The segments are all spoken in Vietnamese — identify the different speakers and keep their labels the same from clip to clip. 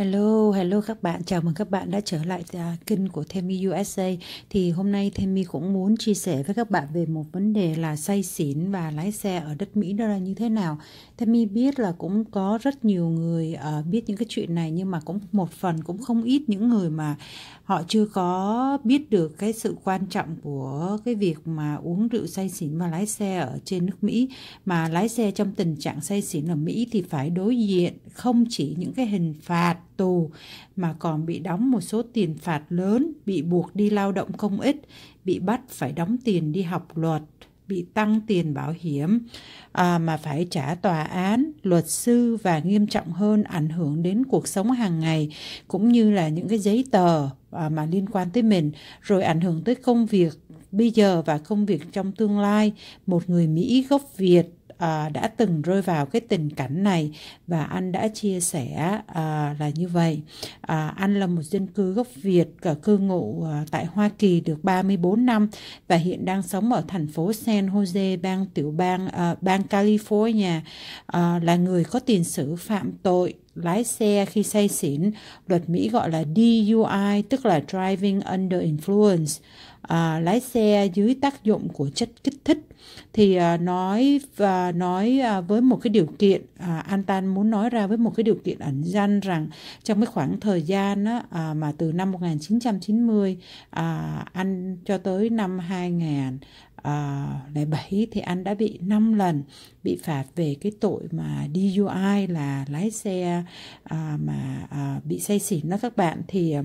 Speaker 1: Hello, hello các bạn, chào mừng các bạn đã trở lại uh, kênh của Themi USA Thì hôm nay Themi cũng muốn chia sẻ với các bạn về một vấn đề là say xỉn và lái xe ở đất Mỹ đó là như thế nào Themi biết là cũng có rất nhiều người uh, biết những cái chuyện này nhưng mà cũng một phần cũng không ít những người mà họ chưa có biết được cái sự quan trọng của cái việc mà uống rượu say xỉn và lái xe ở trên nước Mỹ mà lái xe trong tình trạng say xỉn ở Mỹ thì phải đối diện không chỉ những cái hình phạt tù mà còn bị đóng một số tiền phạt lớn, bị buộc đi lao động không ít, bị bắt phải đóng tiền đi học luật, bị tăng tiền bảo hiểm à, mà phải trả tòa án, luật sư và nghiêm trọng hơn ảnh hưởng đến cuộc sống hàng ngày cũng như là những cái giấy tờ à, mà liên quan tới mình rồi ảnh hưởng tới công việc bây giờ và công việc trong tương lai một người Mỹ gốc Việt à, đã từng rơi vào cái tình cảnh này và anh đã chia sẻ à, là như vậy à, anh là một dân cư gốc Việt cư ngụ à, tại Hoa Kỳ được 34 năm và hiện đang sống ở thành phố San Jose bang tiểu bang à, bang California à, là người có tiền sử phạm tội lái xe khi say xỉn, luật Mỹ gọi là DUI tức là driving under influence, à, lái xe dưới tác dụng của chất kích thích. Thì à, nói và nói à, với một cái điều kiện, à, An Tan muốn nói ra với một cái điều kiện ẩn danh rằng trong cái khoảng thời gian á, à, mà từ năm 1990 à, anh cho tới năm 2000 uh, ngày 7 thì anh đã bị 5 lần bị phạt về cái tội mà DUI là lái xe uh, mà uh, bị say xỉn đó các bạn thì ờ,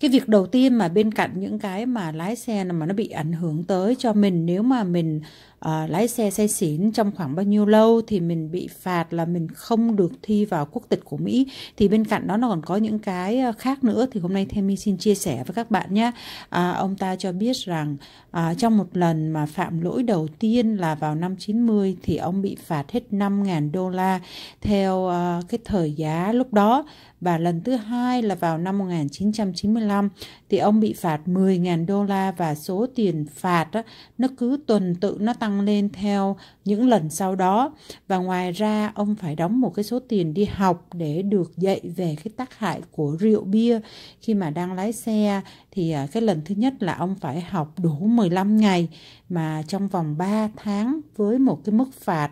Speaker 1: cái việc đầu tiên mà bên cạnh những cái mà lái xe mà nó bị ảnh hưởng tới cho mình nếu mà mình uh, lái xe say xỉn trong khoảng bao nhiêu lâu thì mình bị phạt là mình không được thi vào quốc tịch của Mỹ thì bên cạnh đó nó còn có những cái ờ, khác nữa thì hôm nay Themi xin chia sẻ với các bạn nhé à, ông ta cho biết rằng à, trong một lần mà phạm lỗi đầu tiên là vào năm 90 thì ông bị phạt hết 5.000 đô la theo à, cái thời giá lúc đó và lần thứ hai là vào năm 1995 thì ông bị phạt 10.000 đô la và số tiền phạt đó, nó cứ tuần tự nó tăng tăng lên theo những lần sau đó và ngoài ra ông phải đóng một cái số tiền đi học để được dạy về cái tác hại của rượu bia khi mà đang lái xe thì à, cái lần thứ nhất là ông phải học đủ 15 ngày mà trong vòng 3 tháng với một cái mức phạt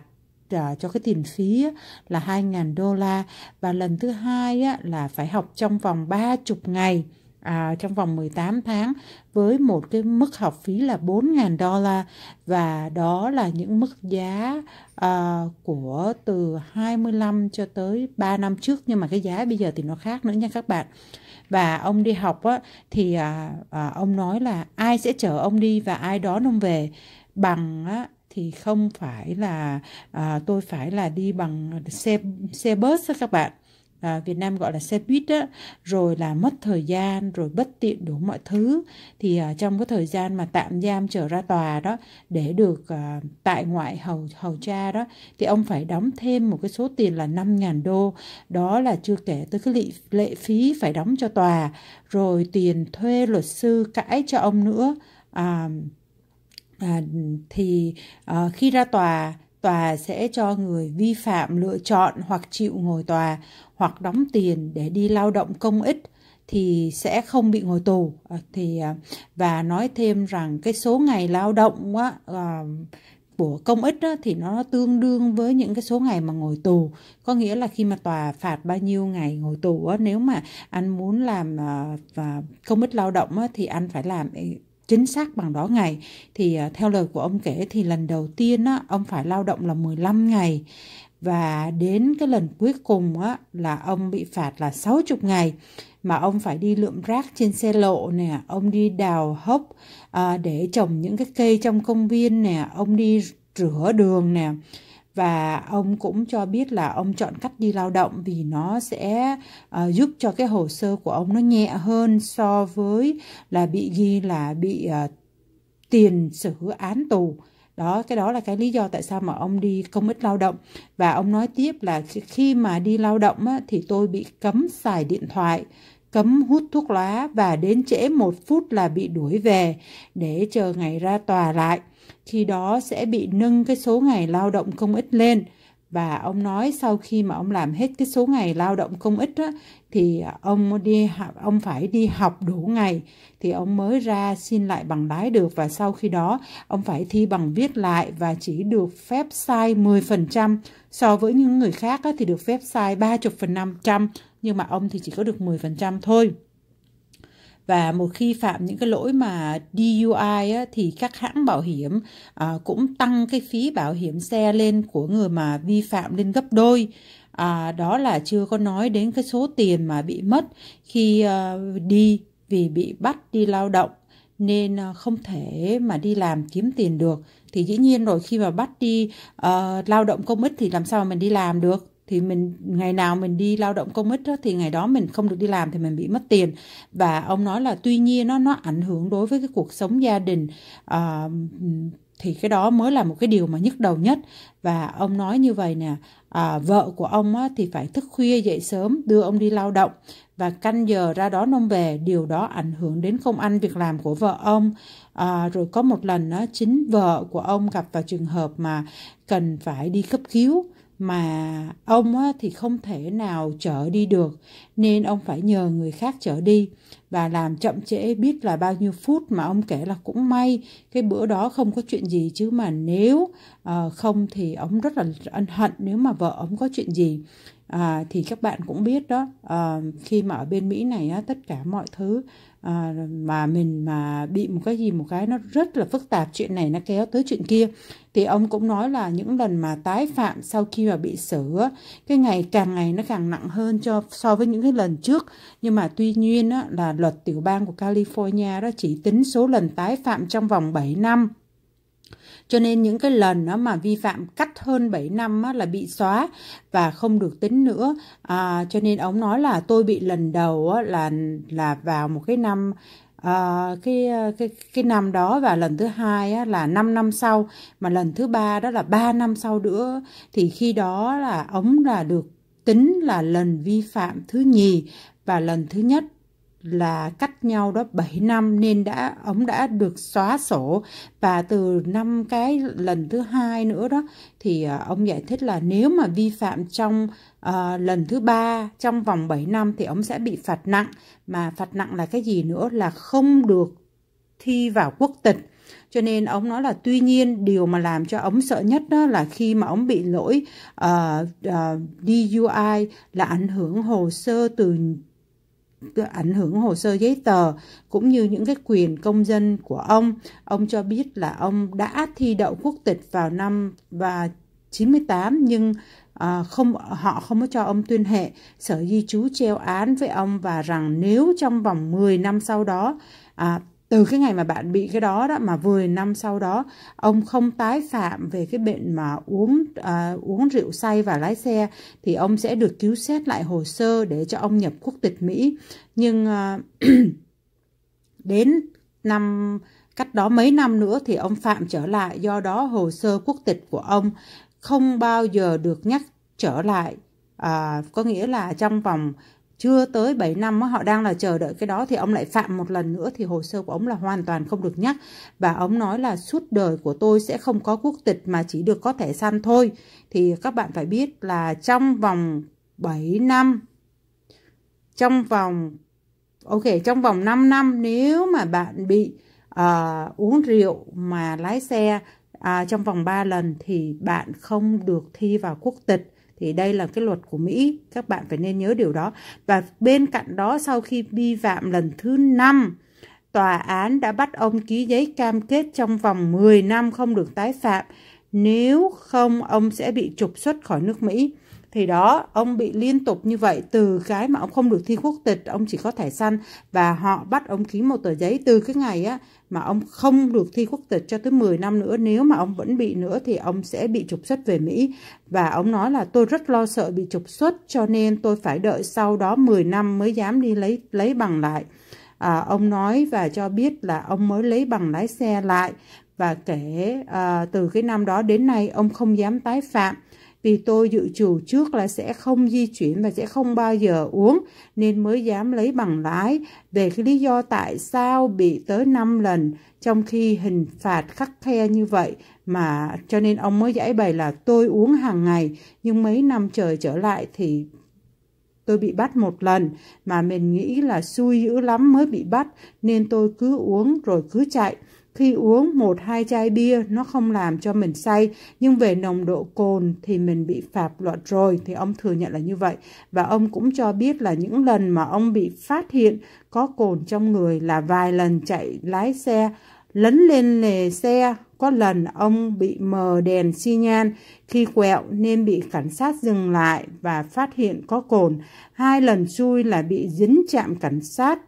Speaker 1: à, cho cái tiền phí là 2.000 đô la và lần thứ hai là phải học trong vòng 30 ngày à, trong vòng 18 tháng với một cái mức học phí là 4.000 đô la và đó là những mức giá à, của từ 25 cho tới 3 năm trước nhưng mà cái giá bây giờ thì nó khác nữa nha các bạn và ông đi học á, thì à, à, ông nói là ai sẽ chở ông đi và ai đón ông về bằng á, thì không phải là à, tôi phải là đi bằng xe xe bus đó các bạn à, Việt Nam gọi là xe buýt đó, rồi là mất thời gian rồi bất tiện đủ mọi thứ thì à, trong cái thời gian mà tạm giam trở ra tòa đó để được à, tại ngoại hầu hầu cha đó thì ông phải đóng thêm một cái số tiền là 5.000 đô đó là chưa kể tới cái lệ, lệ phí phải đóng cho tòa rồi tiền thuê luật sư cãi cho ông nữa à, à, thì à, khi ra tòa tòa sẽ cho người vi phạm lựa chọn hoặc chịu ngồi tòa hoặc đóng tiền để đi lao động công ích thì sẽ không bị ngồi tù à, thì à, và nói thêm rằng cái số ngày lao động á, à, của công ích á, thì nó tương đương với những cái số ngày mà ngồi tù có nghĩa là khi mà tòa phạt bao nhiêu ngày ngồi tù á, nếu mà anh muốn làm à, và công ích lao động á, thì anh phải làm chính xác bằng đó ngày thì theo lời của ông kể thì lần đầu tiên á, ông phải lao động là 15 ngày và đến cái lần cuối cùng á, là ông bị phạt là 60 ngày mà ông phải đi lượm rác trên xe lộ nè ông đi đào hốc à, để trồng những cái cây trong công viên nè ông đi rửa đường nè và ông cũng cho biết là ông chọn cách đi lao động vì nó sẽ uh, giúp cho cái hồ sơ của ông nó nhẹ hơn so với là bị ghi là bị uh, tiền xử án tù đó cái đó là cái lý do tại sao mà ông đi công ích lao động và ông nói tiếp là khi mà đi lao động á, thì tôi bị cấm xài điện thoại cấm hút thuốc lá và đến trễ một phút là bị đuổi về để chờ ngày ra tòa lại khi đó sẽ bị nâng cái số ngày lao động công ích lên và ông nói sau khi mà ông làm hết cái số ngày lao động công ích đó, thì ông đi ông phải đi học đủ ngày thì ông mới ra xin lại bằng lái được và sau khi đó ông phải thi bằng viết lại và chỉ được phép sai 10% so với những người khác thì được phép sai 30 phần 500 nhưng mà ông thì chỉ có được 10% thôi và một khi phạm những cái lỗi mà DUI á, thì các hãng bảo hiểm à, cũng tăng cái phí bảo hiểm xe lên của người mà vi phạm lên gấp đôi à, đó là chưa có nói đến cái số tiền mà bị mất khi à, đi vì bị bắt đi lao động nên ờ, không thể mà đi làm kiếm tiền được thì dĩ nhiên rồi khi mà bắt đi uh, lao động công ích thì làm sao mà mình đi làm được thì mình ngày nào mình đi lao động công ích đó, thì ngày đó mình không được đi làm thì mình bị mất tiền và ông nói là tuy nhiên nó nó ảnh hưởng đối với cái cuộc sống gia đình uh, thì cái đó mới là một cái điều mà nhức đầu nhất và ông nói như vậy nè à, vợ của ông á, thì phải thức khuya dậy sớm đưa ông đi lao động và canh giờ ra đó nông về điều đó ảnh hưởng đến công ăn việc làm của vợ ông à, rồi có một lần á, chính vợ của ông gặp vào trường hợp mà cần phải đi cấp cứu mà ông thì không thể nào chở đi được nên ông phải nhờ người khác chở đi và làm chậm trễ biết là bao nhiêu phút mà ông kể là cũng may cái bữa đó không có chuyện gì chứ mà nếu ờ, không thì ông rất là ân hận nếu mà vợ ông có chuyện gì à, thì các bạn cũng biết đó à, khi mà ở bên mỹ này á, tất cả mọi thứ à, mà mình mà bị một cái gì một cái nó rất là phức tạp chuyện này nó kéo tới chuyện kia thì ông cũng nói là những lần mà tái phạm sau khi mà bị xử cái ngày càng ngày nó càng nặng hơn cho so với những cái lần trước nhưng mà tuy nhiên á, là luật tiểu bang của California đó chỉ tính số lần tái phạm trong vòng 7 năm cho nên những cái lần đó mà vi phạm cắt hơn 7 năm á, là bị xóa và không được tính nữa. À, cho nên ông nói là tôi bị lần đầu á, là là vào một cái năm à, cái cái cái năm đó và lần thứ hai á, là 5 năm sau mà lần thứ ba đó là 3 năm sau nữa thì khi đó là ống là được tính là lần vi phạm thứ nhì và lần thứ nhất là cách nhau đó 7 năm nên đã ông đã được xóa sổ và từ năm cái lần thứ hai nữa đó thì ờ, ông giải thích là nếu mà vi phạm trong uh, lần thứ ba trong vòng 7 năm thì ông sẽ bị phạt nặng mà phạt nặng là cái gì nữa là không được thi vào quốc tịch cho nên ông nói là tuy nhiên điều mà làm cho ông sợ nhất đó là khi mà ông bị lỗi uh, ờ, uh, DUI là ảnh hưởng hồ sơ từ ảnh hưởng hồ sơ giấy tờ cũng như những cái quyền công dân của ông. Ông cho biết là ông đã thi đậu quốc tịch vào năm và 98 nhưng à, không họ không có cho ông tuyên hệ. Sở di trú treo án với ông và rằng nếu trong vòng 10 năm sau đó à, từ cái ngày mà bạn bị cái đó đó mà 10 năm sau đó ông không tái phạm về cái bệnh mà uống à, uống rượu say và lái xe thì ông sẽ được cứu xét lại hồ sơ để cho ông nhập quốc tịch Mỹ nhưng à, đến năm cách đó mấy năm nữa thì ông phạm trở lại do đó hồ sơ quốc tịch của ông không bao giờ được nhắc trở lại à, có nghĩa là trong vòng chưa tới 7 năm họ đang là chờ đợi cái đó thì ông lại phạm một lần nữa thì hồ sơ của ông là hoàn toàn không được nhắc và ông nói là suốt đời của tôi sẽ không có quốc tịch mà chỉ được có thẻ săn thôi thì các bạn phải biết là trong vòng 7 năm trong vòng ok trong vòng 5 năm nếu mà bạn bị uh, uống rượu mà lái xe uh, trong vòng 3 lần thì bạn không được thi vào quốc tịch thì đây là cái luật của Mỹ các bạn phải nên nhớ điều đó và bên cạnh đó sau khi vi phạm lần thứ năm tòa án đã bắt ông ký giấy cam kết trong vòng 10 năm không được tái phạm nếu không ông sẽ bị trục xuất khỏi nước Mỹ thì đó ông bị liên tục như vậy từ cái mà ông không được thi quốc tịch ông chỉ có thẻ xanh và họ bắt ông ký một tờ giấy từ cái ngày á mà ông không được thi quốc tịch cho tới 10 năm nữa nếu mà ông vẫn bị nữa thì ông sẽ bị trục xuất về Mỹ và ông nói là tôi rất lo sợ bị trục xuất cho nên tôi phải đợi sau đó 10 năm mới dám đi lấy lấy bằng lại à, ông nói và cho biết là ông mới lấy bằng lái xe lại và kể à, từ cái năm đó đến nay ông không dám tái phạm vì tôi dự trù trước là sẽ không di chuyển và sẽ không bao giờ uống nên mới dám lấy bằng lái về cái lý do tại sao bị tới 5 lần trong khi hình phạt khắc khe như vậy mà cho nên ông mới giải bày là tôi uống hàng ngày nhưng mấy năm trời trở lại thì tôi bị bắt một lần mà mình nghĩ là xui dữ lắm mới bị bắt nên tôi cứ uống rồi cứ chạy khi uống một hai chai bia nó không làm cho mình say, nhưng về nồng độ cồn thì mình bị phạt luật rồi, thì ông thừa nhận là như vậy. Và ông cũng cho biết là những lần mà ông bị phát hiện có cồn trong người là vài lần chạy lái xe lấn lên lề xe có lần ông bị mờ đèn xi nhan khi quẹo nên bị cảnh sát dừng lại và phát hiện có cồn hai lần xui là bị dính chạm cảnh sát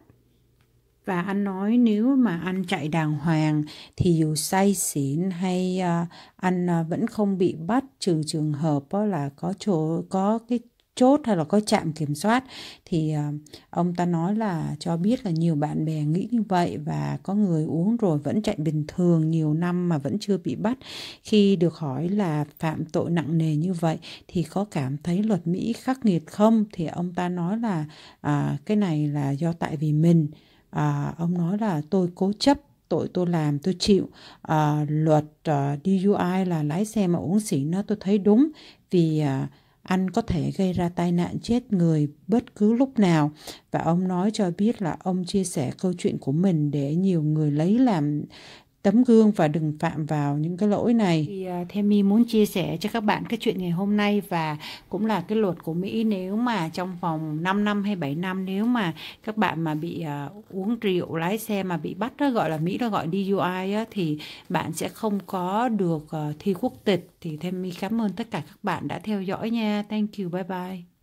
Speaker 1: và anh nói nếu mà anh chạy đàng hoàng thì dù say xỉn hay à, anh à, vẫn không bị bắt trừ trường hợp uh, là có chỗ có cái chốt hay là có trạm kiểm soát thì à, ông ta nói là cho biết là nhiều bạn bè nghĩ như vậy và có người uống rồi vẫn chạy bình thường nhiều năm mà vẫn chưa bị bắt khi được hỏi là phạm tội nặng nề như vậy thì có cảm thấy luật Mỹ khắc nghiệt không thì ông ta nói là à, cái này là do tại vì mình à, ông nói là tôi cố chấp tội tôi làm tôi chịu à, luật à, DUI là lái xe mà uống xỉn nó tôi thấy đúng vì à, anh có thể gây ra tai nạn chết người bất cứ lúc nào và ông nói cho biết là ông chia sẻ câu chuyện của mình để nhiều người lấy làm tấm gương và đừng phạm vào những cái lỗi này. Thì uh, à, Themi muốn chia sẻ cho các bạn cái chuyện ngày hôm nay và cũng là cái luật của Mỹ nếu mà trong vòng 5 năm hay 7 năm nếu mà các bạn mà bị uh, uống rượu lái xe mà bị bắt đó gọi là Mỹ nó gọi DUI á, thì bạn sẽ không có được uh, thi quốc tịch thì mi cảm ơn tất cả các bạn đã theo dõi nha. Thank you. Bye bye.